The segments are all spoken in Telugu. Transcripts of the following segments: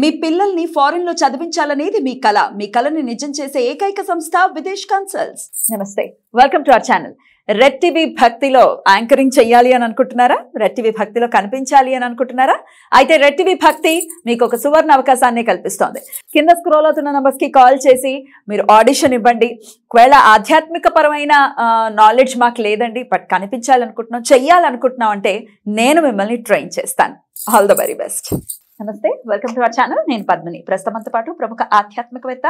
మీ పిల్లల్ని ఫారిన్ లో చదివించాలనేది మీ కళ మీ కళని నిజం చేసే ఏకైక సంస్థ విదేశ్ కన్సల్ట్స్ నమస్తే వెల్కమ్ టు అవర్ ఛానల్ రెట్టివి భక్తిలో యాంకరింగ్ చేయాలి అని అనుకుంటున్నారా రెట్టివి భక్తిలో కనిపించాలి అని అనుకుంటున్నారా అయితే రెట్టివి భక్తి మీకు ఒక సువర్ణ అవకాశాన్ని కల్పిస్తోంది కింద స్క్రోల్ అవుతున్న నెంబర్స్కి కాల్ చేసి మీరు ఆడిషన్ ఇవ్వండి ఒకవేళ ఆధ్యాత్మికపరమైన నాలెడ్జ్ మాకు లేదండి బట్ కనిపించాలనుకుంటున్నాం చెయ్యాలనుకుంటున్నాం అంటే నేను మిమ్మల్ని ట్రైన్ చేస్తాను ఆల్ ద వెరీ బెస్ట్ నమస్తే వెల్కమ్ టు అవర్ ఛానల్ నేను పద్మిని ప్రస్తుతంతో పాటు ప్రముఖ ఆధ్యాత్మికవేత్త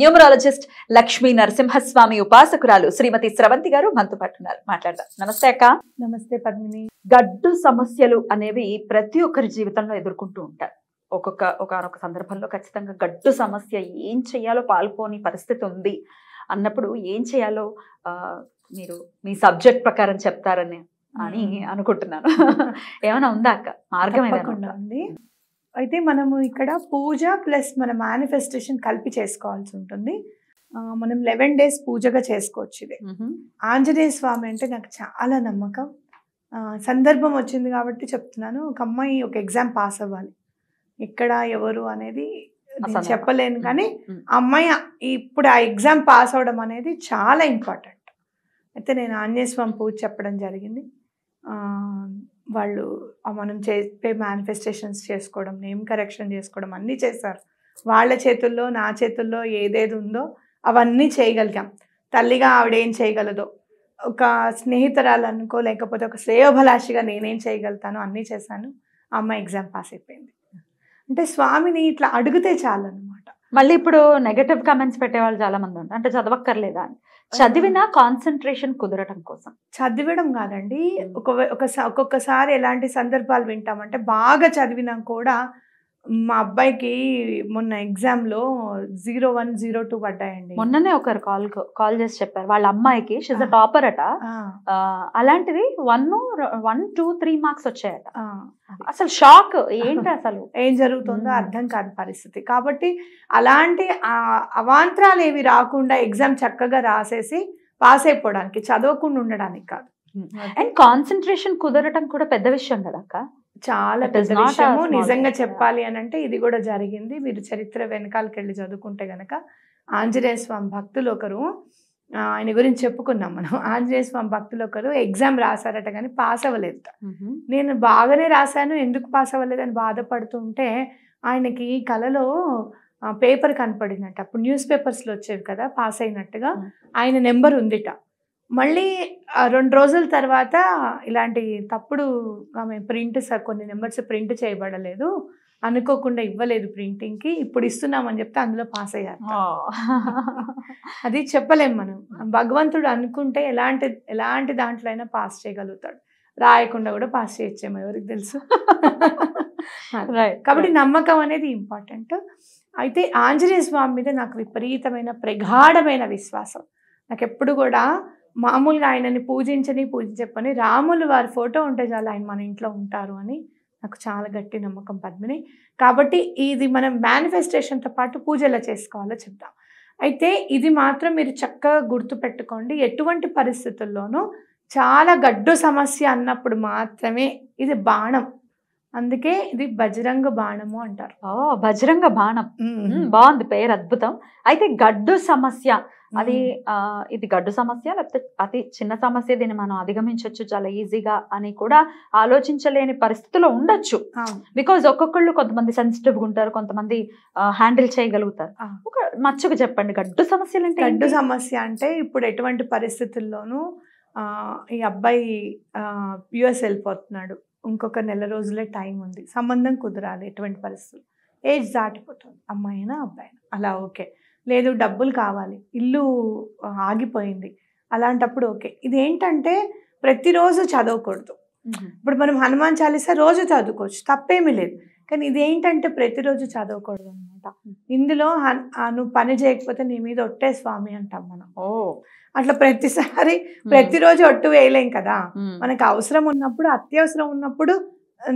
న్యూమరాలజిస్ట్ లక్ష్మీ నరసింహస్వామి ఉపాసకురాలు శ్రీమతి స్రవంతి గారు మనతో పాటు ఉన్నారు మాట్లాడదాం నమస్తే అక్క నమస్తే పద్మిని గడ్డు సమస్యలు అనేవి ప్రతి ఒక్కరి జీవితంలో ఎదుర్కొంటూ ఉంటారు ఒక్కొక్క ఒకనొక సందర్భంలో ఖచ్చితంగా గడ్డు సమస్య ఏం చేయాలో పాల్పోని పరిస్థితి ఉంది అన్నప్పుడు ఏం చేయాలో మీరు మీ సబ్జెక్ట్ ప్రకారం చెప్తారని అని అనుకుంటున్నాను ఏమైనా ఉందా అక్క మార్గం ఏమైనా ఉంది అయితే మనము ఇక్కడ పూజ ప్లస్ మన మేనిఫెస్టేషన్ కలిపి చేసుకోవాల్సి ఉంటుంది మనం లెవెన్ డేస్ పూజగా చేసుకోవచ్చు ఇది ఆంజనేయ స్వామి అంటే నాకు చాలా నమ్మకం సందర్భం వచ్చింది కాబట్టి చెప్తున్నాను ఒక అమ్మాయి ఒక ఎగ్జామ్ పాస్ అవ్వాలి ఎక్కడ ఎవరు అనేది చెప్పలేను కానీ అమ్మాయి ఇప్పుడు ఆ ఎగ్జామ్ పాస్ అవ్వడం అనేది చాలా ఇంపార్టెంట్ అయితే నేను ఆంజనేయ స్వామి పూజ చెప్పడం జరిగింది వాళ్ళు మనం చేసే మేనిఫెస్టేషన్స్ చేసుకోవడం నేమ్ కరెక్షన్ చేసుకోవడం అన్నీ చేస్తారు వాళ్ళ చేతుల్లో నా చేతుల్లో ఏదేది ఉందో అవన్నీ చేయగలిగాం తల్లిగా ఆవిడేం చేయగలదో ఒక స్నేహితురాలు అనుకో లేకపోతే ఒక శ్రేయోభలాషిగా నేనేం చేయగలుగుతాను అన్నీ చేశాను అమ్మ ఎగ్జామ్ పాస్ అయిపోయింది అంటే స్వామిని ఇట్లా అడిగితే చాలన్నమాట మళ్ళీ ఇప్పుడు నెగటివ్ కమెంట్స్ పెట్టేవాళ్ళు చాలా మంది ఉంటారు అంటే చదవక్కర్లేదా అని చదివిన కాన్సన్ట్రేషన్ కుదరటం కోసం చదివడం కాదండి ఒక ఒక్కొక్కసారి ఎలాంటి సందర్భాలు వింటామంటే బాగా చదివినా కూడా మా అబ్బాయికి మొన్న ఎగ్జామ్ లో జీరో వన్ జీరో టూ పడ్డాయండి మొన్ననే ఒకరు కాల్ కాల్ చేసి చెప్పారు వాళ్ళ అమ్మాయికి షీజ్ అ టాపర్ అట అలాంటిది one one two three marks వచ్చాయట అసలు షాక్ ఏంటి అసలు ఏం జరుగుతుందో అర్థం కాని పరిస్థితి కాబట్టి అలాంటి అవాంతరాలు ఏవి రాకుండా ఎగ్జామ్ చక్కగా రాసేసి పాస్ అయిపోవడానికి చదవకుండా ఉండడానికి కాదు అండ్ కాన్సన్ట్రేషన్ కుదరటం కూడా పెద్ద విషయం కదా అక్క చాలా పెద్ద విషయము నిజంగా చెప్పాలి అని అంటే ఇది కూడా జరిగింది మీరు చరిత్ర వెనకాలకి వెళ్ళి చదువుకుంటే గనక ఆంజనేయ స్వామి భక్తులు ఒకరు ఆయన గురించి చెప్పుకున్నాం మనం ఆంజనేయ స్వామి భక్తులు ఒకరు ఎగ్జామ్ రాశారట కానీ పాస్ అవ్వలేదు mm-hmm. నేను బాగానే రాశాను ఎందుకు పాస్ అవ్వలేదు బాధపడుతూ బాధపడుతుంటే ఆయనకి ఈ కలలో పేపర్ కనపడినట్టు అప్పుడు న్యూస్ పేపర్స్లో వచ్చేవి కదా పాస్ అయినట్టుగా mm. ఆయన నెంబర్ ఉందిట మళ్ళీ రెండు రోజుల తర్వాత ఇలాంటి తప్పుడు ఆమె ప్రింట్ సార్ కొన్ని నెంబర్స్ ప్రింట్ చేయబడలేదు అనుకోకుండా ఇవ్వలేదు ప్రింటింగ్కి ఇప్పుడు ఇస్తున్నామని చెప్తే అందులో పాస్ అయ్యారు అది చెప్పలేము మనం భగవంతుడు అనుకుంటే ఎలాంటి ఎలాంటి దాంట్లో అయినా పాస్ చేయగలుగుతాడు రాయకుండా కూడా పాస్ చేయొచ్చేమో ఎవరికి తెలుసు కాబట్టి నమ్మకం అనేది ఇంపార్టెంట్ అయితే ఆంజనేయ స్వామి మీద నాకు విపరీతమైన ప్రగాఢమైన విశ్వాసం నాకు ఎప్పుడు కూడా మామూలుగా ఆయనని పూజించని పూజించని రాములు వారి ఫోటో ఉంటే చాలు ఆయన మన ఇంట్లో ఉంటారు అని నాకు చాలా గట్టి నమ్మకం పద్మిని కాబట్టి ఇది మనం మేనిఫెస్టేషన్తో పాటు పూజలా చేసుకోవాలో చెప్తాం అయితే ఇది మాత్రం మీరు చక్కగా గుర్తుపెట్టుకోండి ఎటువంటి పరిస్థితుల్లోనూ చాలా గడ్డు సమస్య అన్నప్పుడు మాత్రమే ఇది బాణం అందుకే ఇది బజరంగ బాణము అంటారు బజరంగ బాణం బాగుంది పేరు అద్భుతం అయితే గడ్డు సమస్య అది ఇది గడ్డు సమస్య లేకపోతే అతి చిన్న సమస్య దీన్ని మనం అధిగమించవచ్చు చాలా ఈజీగా అని కూడా ఆలోచించలేని పరిస్థితిలో ఉండొచ్చు బికాజ్ ఒక్కొక్కళ్ళు కొంతమంది సెన్సిటివ్ గా ఉంటారు కొంతమంది హ్యాండిల్ చేయగలుగుతారు ఒక మచ్చకు చెప్పండి గడ్డు సమస్యలు అంటే గడ్డు సమస్య అంటే ఇప్పుడు ఎటువంటి పరిస్థితుల్లోనూ ఈ అబ్బాయి యుఎస్ వెళ్ళిపోతున్నాడు ఇంకొక నెల రోజులే టైం ఉంది సంబంధం కుదరాలి ఎటువంటి పరిస్థితులు ఏజ్ దాటిపోతుంది అమ్మాయినా అబ్బాయినా అలా ఓకే లేదు డబ్బులు కావాలి ఇల్లు ఆగిపోయింది అలాంటప్పుడు ఓకే ఇది ఏంటంటే ప్రతిరోజు చదవకూడదు ఇప్పుడు మనం హనుమాన్ చాలీసా రోజు చదువుకోవచ్చు తప్పేమీ లేదు కానీ ఇదేంటంటే ప్రతిరోజు చదవకూడదు అనమాట ఇందులో నువ్వు పని చేయకపోతే నీ మీద ఒట్టే స్వామి అంటాం మనం ఓ అట్లా ప్రతిసారి ప్రతిరోజు ఒట్టు వేయలేం కదా మనకు అవసరం ఉన్నప్పుడు అత్యవసరం ఉన్నప్పుడు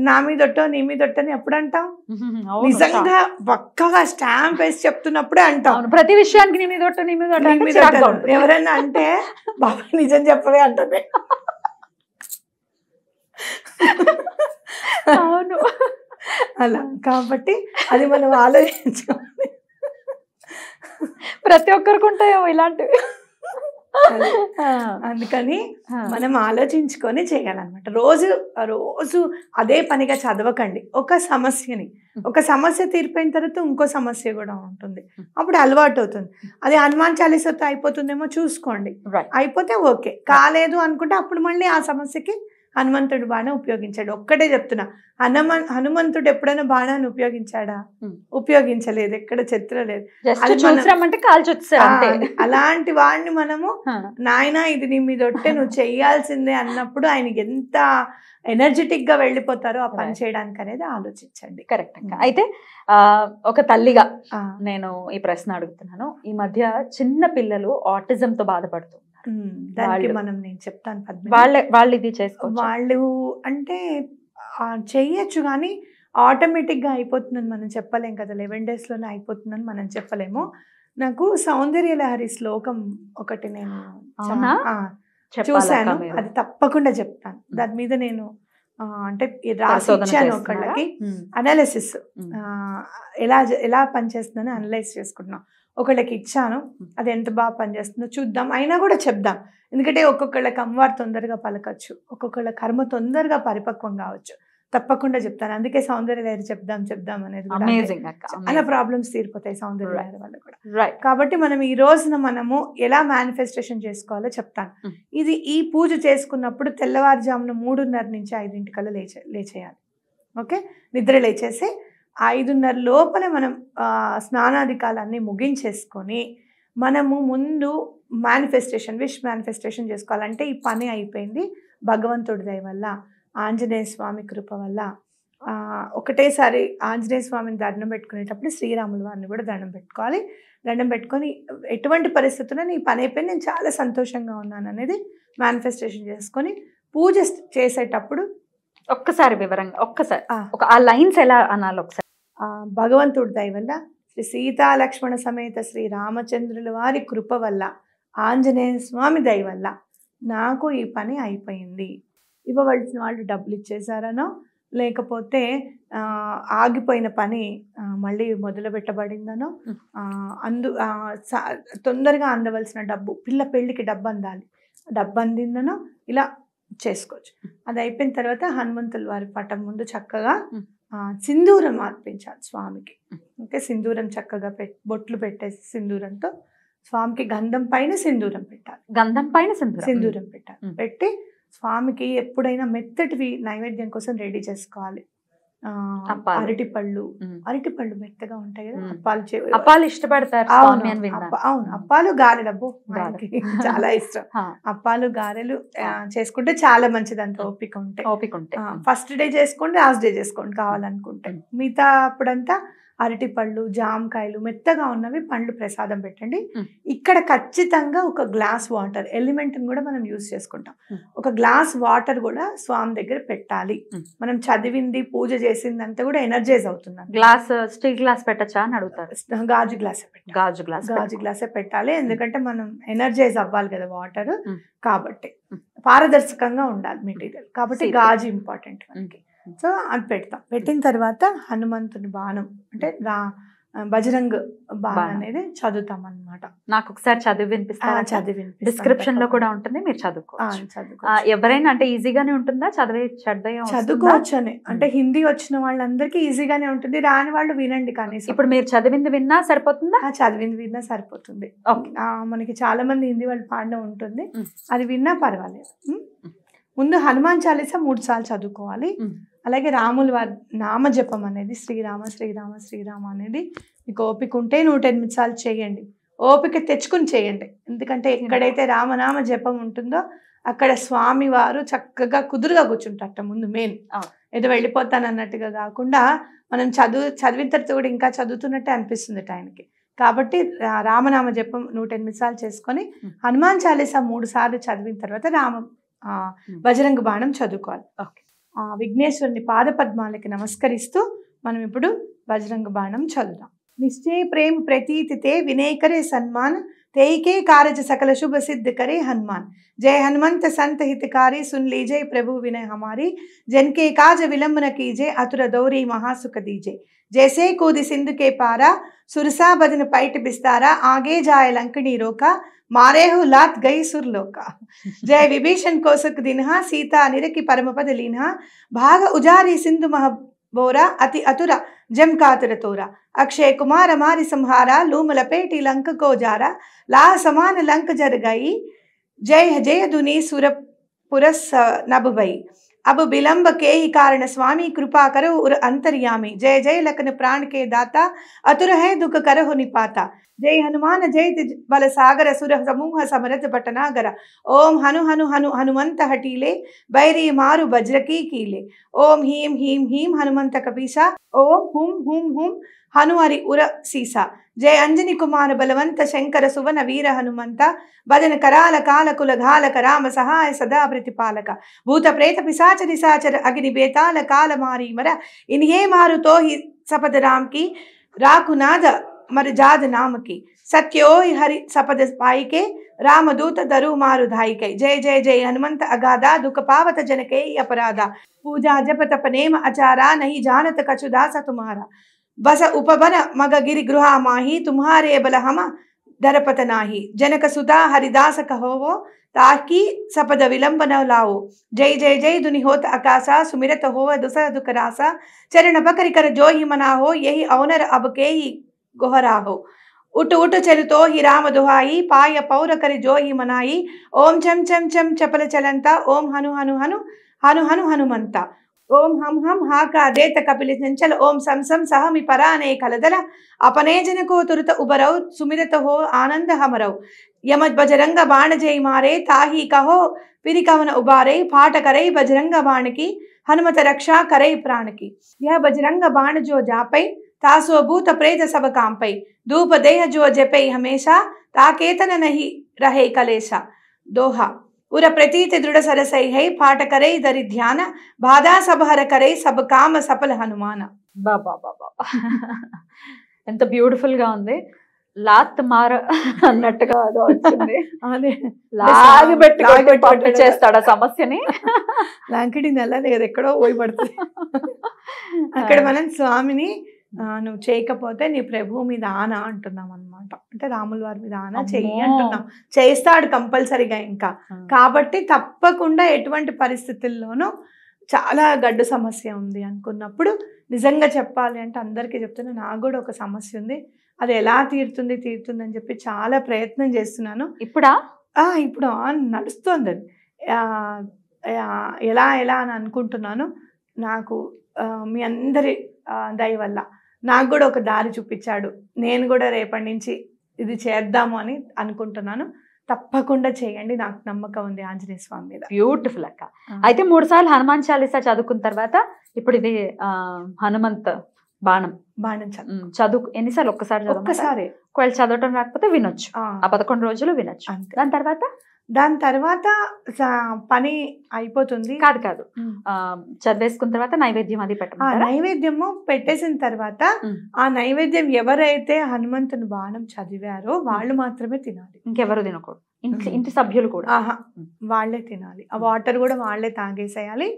నా మీదొట్టో నీ మీదొట్టో అని ఎప్పుడు అంటాం నిజంగా పక్కగా స్టాంప్ వేసి చెప్తున్నప్పుడే అంటాం ప్రతి విషయానికి నీ మీదొట్టో నీ మీదొట్టో ఎవరైనా అంటే బాబా నిజం చెప్పవే అంటే అవును అలా కాబట్టి అది మనం ఆలోచించుకోవాలి ప్రతి ఒక్కరికి ఉంటాయో ఇలాంటివి అందుకని మనం ఆలోచించుకొని చేయాలన్నమాట రోజు రోజు అదే పనిగా చదవకండి ఒక సమస్యని ఒక సమస్య తీరిపోయిన తర్వాత ఇంకో సమస్య కూడా ఉంటుంది అప్పుడు అలవాటు అవుతుంది అది హనుమాన్ చాలీసతో అయిపోతుందేమో చూసుకోండి అయిపోతే ఓకే కాలేదు అనుకుంటే అప్పుడు మళ్ళీ ఆ సమస్యకి హనుమంతుడు బాణం ఉపయోగించాడు ఒక్కటే చెప్తున్నా హనుమ హనుమంతుడు ఎప్పుడైనా బాణాన్ని ఉపయోగించాడా ఉపయోగించలేదు ఎక్కడ చరిత్ర లేదు అలాంటి వాడిని మనము నాయన ఇది నీ మీద ఒట్టే నువ్వు చేయాల్సిందే అన్నప్పుడు ఆయనకి ఎంత ఎనర్జెటిక్ గా వెళ్ళిపోతారో ఆ పని చేయడానికి అనేది ఆలోచించండి కరెక్ట్ అయితే ఒక తల్లిగా నేను ఈ ప్రశ్న అడుగుతున్నాను ఈ మధ్య చిన్న పిల్లలు ఆటిజంతో బాధపడుతుంది దానికి మనం నేను చెప్తాను వాళ్ళు ఇది చేసుకో వాళ్ళు అంటే చేయొచ్చు కానీ ఆటోమేటిక్గా అయిపోతుందని మనం చెప్పలేం కదా లెవెన్ డేస్లోనే అయిపోతుందని మనం చెప్పలేము నాకు సౌందర్య లహరి శ్లోకం ఒకటి నేను చూశాను అది తప్పకుండా చెప్తాను దాని మీద నేను అంటే రాసిచ్చాను ఒకళ్ళకి అనాలిసిస్ ఎలా ఎలా పనిచేస్తుందని అనలైజ్ చేసుకుంటున్నాం ఒకళ్ళకి ఇచ్చాను అది ఎంత బాగా పనిచేస్తుందో చూద్దాం అయినా కూడా చెప్దాం ఎందుకంటే ఒక్కొక్కళ్ళకి అమ్మవారు తొందరగా పలకచ్చు ఒక్కొక్కళ్ళ కర్మ తొందరగా పరిపక్వం కావచ్చు తప్పకుండా చెప్తాను అందుకే సౌందర్య లహరి చెప్దాం చెప్దాం అనేది చాలా ప్రాబ్లమ్స్ తీరిపోతాయి సౌందర్య వల్ల కూడా కాబట్టి మనం ఈ రోజున మనము ఎలా మేనిఫెస్టేషన్ చేసుకోవాలో చెప్తాను ఇది ఈ పూజ చేసుకున్నప్పుడు తెల్లవారుజామున మూడున్నర నుంచి ఐదింటికల్లా లేచే లేచేయాలి ఓకే నిద్ర లేచేసి ఐదున్నర లోపల మనం స్నానాధికాలన్నీ ముగించేసుకొని మనము ముందు మేనిఫెస్టేషన్ విష్ మేనిఫెస్టేషన్ చేసుకోవాలంటే ఈ పని అయిపోయింది భగవంతుడి దయ వల్ల ఆంజనేయ స్వామి కృప వల్ల ఒకటేసారి ఆంజనేయ స్వామిని దండం పెట్టుకునేటప్పుడు శ్రీరాముల వారిని కూడా దండం పెట్టుకోవాలి దండం పెట్టుకొని ఎటువంటి పరిస్థితుల్లో ఈ పని అయిపోయింది నేను చాలా సంతోషంగా ఉన్నాను అనేది మేనిఫెస్టేషన్ చేసుకొని పూజ చేసేటప్పుడు ఒక్కసారి వివరంగా ఒక్కసారి ఆ లైన్స్ ఎలా అనాలి ఒకసారి భగవంతుడి దయ వల్ల శ్రీ సీతాలక్ష్మణ సమేత శ్రీ రామచంద్రుల వారి కృప వల్ల ఆంజనేయ స్వామి దయ వల్ల నాకు ఈ పని అయిపోయింది ఇవ్వవలసిన వాళ్ళు డబ్బులు ఇచ్చేసారనో లేకపోతే ఆగిపోయిన పని మళ్ళీ మొదలు పెట్టబడిందనో అందు తొందరగా అందవలసిన డబ్బు పిల్ల పెళ్ళికి డబ్బు అందాలి డబ్బు అందిందనో ఇలా చేసుకోవచ్చు అది అయిపోయిన తర్వాత హనుమంతుల వారి పటం ముందు చక్కగా సింధూరం అర్పించాలి స్వామికి ఓకే సింధూరం చక్కగా పెట్ బొట్లు పెట్టేసి సింధూరంతో స్వామికి గంధం పైన సింధూరం పెట్టాలి గంధం పైన సింధూరం పెట్టాలి పెట్టి స్వామికి ఎప్పుడైనా మెత్తటివి నైవేద్యం కోసం రెడీ చేసుకోవాలి అరటి పళ్ళు అరటి పళ్ళు మెత్తగా ఉంటాయి కదా అప్పాలు అప్పాలు ఇష్టపడతారు అవును అప్పాలు గారెలు అబ్బో చాలా ఇష్టం అప్పాలు గారెలు చేసుకుంటే చాలా మంచిది అంత ఓపిక ఉంటే ఓపిక ఉంటే ఫస్ట్ డే చేసుకోండి లాస్ట్ డే చేసుకోండి కావాలనుకుంటే మిగతా అప్పుడంతా అరటిపళ్ళు జామకాయలు మెత్తగా ఉన్నవి పండ్లు ప్రసాదం పెట్టండి ఇక్కడ ఖచ్చితంగా ఒక గ్లాస్ వాటర్ ఎలిమెంట్ కూడా మనం యూస్ చేసుకుంటాం ఒక గ్లాస్ వాటర్ కూడా స్వామి దగ్గర పెట్టాలి మనం చదివింది పూజ చేసింది అంతా కూడా ఎనర్జైజ్ అవుతున్నాం గ్లాస్ స్టీల్ గ్లాస్ పెట్టచ్చా అని అడుగుతారు గాజు గ్లాస్ గాజు గ్లాస్ గాజు గ్లాసే పెట్టాలి ఎందుకంటే మనం ఎనర్జైజ్ అవ్వాలి కదా వాటర్ కాబట్టి పారదర్శకంగా ఉండాలి మెటీరియల్ కాబట్టి గాజు ఇంపార్టెంట్ మనకి సో అది పెడతాం పెట్టిన తర్వాత హనుమంతుని బాణం అంటే రా బజరంగ్ బాణం అనేది చదువుతాం అనమాట నాకు ఒకసారి చదివి వినిపిస్తాను చదివి డిస్క్రిప్షన్ లో కూడా ఉంటుంది మీరు చదువుకో ఎవరైనా అంటే ఈజీగానే ఉంటుందా చదివే చదివే అని అంటే హిందీ వచ్చిన వాళ్ళందరికీ ఈజీగానే ఉంటుంది రాని వాళ్ళు వినండి కానీ ఇప్పుడు మీరు చదివింది విన్నా సరిపోతుందా చదివింది విన్నా సరిపోతుంది మనకి చాలా మంది హిందీ వాళ్ళు పాడడం ఉంటుంది అది విన్నా పర్వాలేదు ముందు హనుమాన్ చాలీసా మూడు సార్లు చదువుకోవాలి అలాగే రాముల వారి నామజపం అనేది శ్రీరామ శ్రీరామ శ్రీరామ అనేది మీకు ఓపిక ఉంటే నూట ఎనిమిది సార్లు చేయండి ఓపిక తెచ్చుకుని చేయండి ఎందుకంటే ఎక్కడైతే రామనామ జపం ఉంటుందో అక్కడ స్వామి వారు చక్కగా కుదురుగా కూర్చుంటారట ముందు మెయిన్ ఏదో వెళ్ళిపోతాను అన్నట్టుగా కాకుండా మనం చదువు చదివిన తర్వాత కూడా ఇంకా చదువుతున్నట్టే అనిపిస్తుంది ఆయనకి కాబట్టి రామనామ జపం నూట ఎనిమిది సార్లు చేసుకొని హనుమాన్ చాలీసా మూడు సార్లు చదివిన తర్వాత రామ బజరంగ బాణం చదువుకోవాలి ఓకే ఆ విఘ్నేశ్వరుని పాదపద్మాలకి నమస్కరిస్తూ మనం ఇప్పుడు బజరంగ బాణం చదుదాం నిశ్చయ ప్రేమ ప్రతీతితే వినయకరే సన్మాన్ తేకే కారజ సకల శుభ సిద్ధికరే హనుమాన్ జయ హనుమంత సంత హితకారి సున్ లీజయ్ ప్రభు వినయ హమారి జన్కే కాజ విలంబన కీజే అతుర దౌరి మహాసుఖ దీజే జేసే కూది సింధుకే పారా సురసా భజన పైట బిస్తారా ఆగే జాయ లంకిణీ రోకా मारे लात गई सुरलोका जय विभीषण कौशक दिन्हा सीता निरकि परम पद लीन्हा भाग उजारी सिंधु मह बोरा अति अतुरा जम कातुर तोरा अक्षय कुमार मारि संहारा लूम लपेटी लंक को जारा ला समान लंक जर गई जय जय दुनी सुर पुरस नभ भई अब विलंब के ही कारण स्वामी कृपा करो उर अंतर्यामी जय जय लखन प्राण के दाता अतुर है दुख करहो निपाता जय हनुमान जय बल सागर सुर समूह समरथ पटनागर ओम हनु हनु हनु हनुमंत हटीले बैरी मारु बज्र की कीले ओम हीम हीम हीम हनुमंत कपीसा ओम हुम हुम हुम हनुअरी उर सीसा जय अंजनी कुमार बलवंत शंकर सुवन वीर हनुमंत भजन कराल काल कुल घालक राम सहाय सदा प्रतिपालक भूत प्रेत पिशाच निशाचर अग्नि बेताल काल मारी मर इनहे मारु तो ही सपद राम की राखुनाद मर जाद नाम की सत्यो हरि सपद पाई के राम दूत दरु मारु धाई के जय जय जय हनुमंत अगाधा दुख पावत जन अपराधा पूजा जप तप नेम अचारा नहीं जानत कछुदास तुम्हारा ಬಸ ಉಪಬನ ಮಗಗಿರಿ ಗೃಹ ಮಾಹಿ ತುಮ್ಹಾರೇ ಬಲಹಮ ದರಪತನಾಹಿ ಜನಕ ಸುಧಾ ಹರಿದಾಸ ಕಹೋವೋ ತಾಕಿ ಸಪದ ವಿಲಂಬನ ಲಾವು ಜೈ ಜೈ ಜೈ ದುನಿಹೋತ್ ಅಕಾಸ ಸುಮಿರತ ಹೋವ ದುಸ ದುಕರಾಸ ಚರಣ ಬಕರಿಕರ ಜೋಹಿ ಮನಾಹೋ ಯಹಿ ಅವನರ ಅಬಕೇಹಿ ಗೊಹರಾಹೋ ಉಟು ಉಟು ಚರಿತೋ ಹಿ ರಾಮ ದುಹಾಯಿ ಪಾಯ ಪೌರಕರಿ ಜೋಹಿ ಮನಾಯಿ ಓಂ ಚಂ ಚಂ ಚಂ ಚಪಲ ಚಲಂತ ಓಂ ಹನು ಹನು ಹನು ಹನು ಹನು ಹನುಮಂತ ఓం హం హం హా హాకాదేత కపిలి చంచల ఓం సంసం సహమి పరానే కలదల అపనేజన కోతురుత ఉబరౌ సుమిరత హో ఆనంద హమరౌ యమ బజరంగ బాణ జై మారే తాహి కహో పిరికవన ఉబారై పాట కరై బజరంగ బాణకి హనుమత రక్షా కరై ప్రాణకి యహ బజరంగ బాణ జో జాపై తాసో భూత ప్రేత కాంపై ధూప దేహ జో జపై హమేషా తాకేతన నహి రహే కలేశ దోహా ప్రతి ಉರ ಪ್ರತೀತಿ ದೃಢ ಸರಸೈಹೈ దరి ధ్యాన బాధా ಬಾಧಾ కరై ಸಬ್ కామ సఫల ಹನುಮಾನ బాబా బాబా ఎంత బ్యూటిఫుల్ గా ఉంది లాత్ మార అన్నట్టుగా అదో వచ్చింది చేస్తాడు ఆ సమస్యని లాంకిడి నల్లనే లేదు ఎక్కడో పోయి పడుతుంది అక్కడ మనం స్వామిని నువ్వు చేయకపోతే నీ ప్రభువు మీద ఆన అంటున్నాం అనమాట అంటే రాముల వారి మీద ఆన చెయ్యి అంటున్నాం చేస్తాడు కంపల్సరీగా ఇంకా కాబట్టి తప్పకుండా ఎటువంటి పరిస్థితుల్లోనూ చాలా గడ్డు సమస్య ఉంది అనుకున్నప్పుడు నిజంగా చెప్పాలి అంటే అందరికీ చెప్తున్నా నాకు కూడా ఒక సమస్య ఉంది అది ఎలా తీరుతుంది తీరుతుంది అని చెప్పి చాలా ప్రయత్నం చేస్తున్నాను ఇప్పుడా ఇప్పుడు నడుస్తుంది అది ఎలా ఎలా అని అనుకుంటున్నాను నాకు మీ అందరి దయ వల్ల నాకు కూడా ఒక దారి చూపించాడు నేను కూడా రేపటి నుంచి ఇది చేద్దాము అని అనుకుంటున్నాను తప్పకుండా చేయండి నాకు నమ్మకం ఉంది ఆంజనేయ స్వామి మీద బ్యూటిఫుల్ అక్క అయితే మూడు సార్లు హనుమాన్ చాలీసా చదువుకున్న తర్వాత ఇప్పుడు ఇది హనుమంత్ బాణం బాణం చదువు ఎన్నిసార్లు ఒక్కసారి ఒక్కసారి ఒకవేళ చదవటం రాకపోతే వినొచ్చు ఆ పదకొండు రోజులు వినొచ్చు దాని తర్వాత దాని తర్వాత పని అయిపోతుంది కాదు కాదు చదివేసుకున్న తర్వాత నైవేద్యం అది పెట్ట నైవేద్యము పెట్టేసిన తర్వాత ఆ నైవేద్యం ఎవరైతే హనుమంతుని బాణం చదివారో వాళ్ళు మాత్రమే తినాలి ఇంకెవరు తినకూడదు ఇంటి ఇంటి సభ్యులు కూడా ఆహా వాళ్ళే తినాలి ఆ వాటర్ కూడా వాళ్ళే తాగేసేయాలి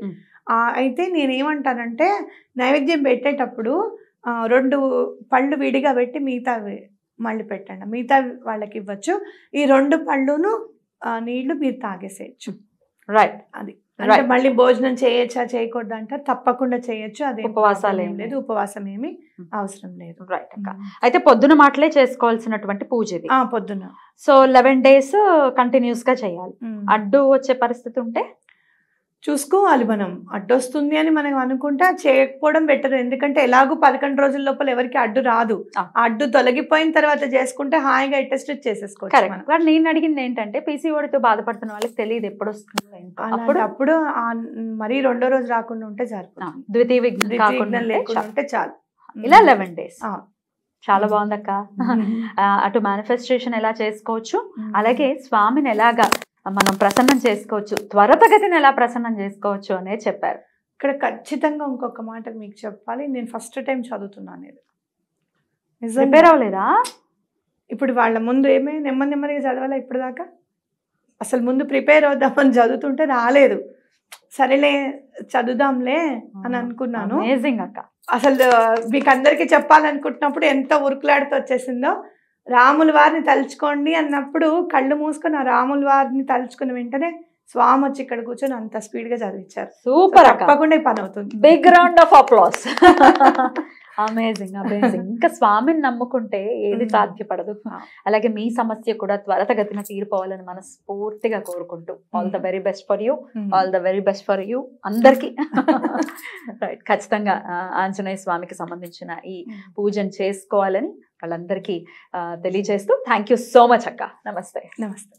అయితే నేనేమంటానంటే నైవేద్యం పెట్టేటప్పుడు రెండు పళ్ళు విడిగా పెట్టి మిగతా మళ్ళీ పెట్టండి మిగతా వాళ్ళకి ఇవ్వచ్చు ఈ రెండు పళ్ళును నీళ్లు మీరు తాగేసేయచ్చు రైట్ అది అంటే మళ్ళీ భోజనం చేయొచ్చా చేయకూడదు అంటే తప్పకుండా చేయొచ్చు అదే ఉపవాసాలు ఏం లేదు ఉపవాసం ఏమి hmm. అవసరం లేదు రైట్ అక్క hmm. అయితే పొద్దున మాటలే చేసుకోవాల్సినటువంటి పూజ ఇది పొద్దున సో లెవెన్ డేస్ కంటిన్యూస్ గా చేయాలి hmm. అడ్డు వచ్చే పరిస్థితి ఉంటే చూసుకోవాలి మనం అడ్డొస్తుంది అని మనం అనుకుంటే చేయకపోవడం బెటర్ ఎందుకంటే ఎలాగో పదకొండు రోజుల లోపల ఎవరికి అడ్డు రాదు అడ్డు తొలగిపోయిన తర్వాత చేసుకుంటే హాయిగా టెస్ట్ చేసేసుకోవచ్చు నేను అడిగింది ఏంటంటే పీసీఓడితో బాధపడుతున్న వాళ్ళకి తెలియదు ఎప్పుడు వస్తుంది అప్పుడు అప్పుడు మరీ రెండో రోజు రాకుండా ఉంటే చాలు ద్వితీయ విఘ్నం లేకుంటే చాలు ఇలా లెవెన్ డేస్ చాలా బాగుంది అక్క అటు మేనిఫెస్టేషన్ ఎలా చేసుకోవచ్చు అలాగే స్వామిని ఎలాగా మనం ప్రసన్నం చేసుకోవచ్చు త్వరతగతిని ఎలా ప్రసన్నం చేసుకోవచ్చు అనే చెప్పారు ఇక్కడ ఖచ్చితంగా ఇంకొక మాట మీకు చెప్పాలి నేను ఫస్ట్ టైం చదువుతున్నాను నేను రిపేర్ అవ్వలేదా ఇప్పుడు వాళ్ళ ముందు ఏమే నెమ్మది నెమ్మదిగా చదవాలా ఇప్పుడు దాకా అసలు ముందు ప్రిపేర్ అవుదామని చదువుతుంటే రాలేదు సరేలే చదువుదాంలే అని అనుకున్నాను అక్క అసలు మీకు అందరికీ చెప్పాలనుకుంటున్నప్పుడు ఎంత ఉరుకులాడితో వచ్చేసిందో రాముల వారిని తలుచుకోండి అన్నప్పుడు కళ్ళు మూసుకొని ఆ రాముల వారిని తలుచుకున్న వెంటనే స్వామి వచ్చి ఇక్కడ కూర్చొని అంత స్పీడ్ గా చదివించారు సూపర్ తప్పకుండా పని అవుతుంది big round of applause amazing amazing ఇంకా స్వామిని నమ్ముకుంటే ఏది సాధ్యపడదు అలాగే మీ సమస్య కూడా త్వరతగతిన తీరిపోవాలని మనస్ఫూర్తిగా కోరుకుంటూ all the very best for you all the very best for you అందరికి రైట్ ఖచ్చితంగా ఆంజనేయ స్వామికి సంబంధించిన ఈ పూజను చేసుకోవాలని వాళ్ళందరికీ తెలియజేస్తూ థ్యాంక్ సో మచ్ అక్క నమస్తే నమస్తే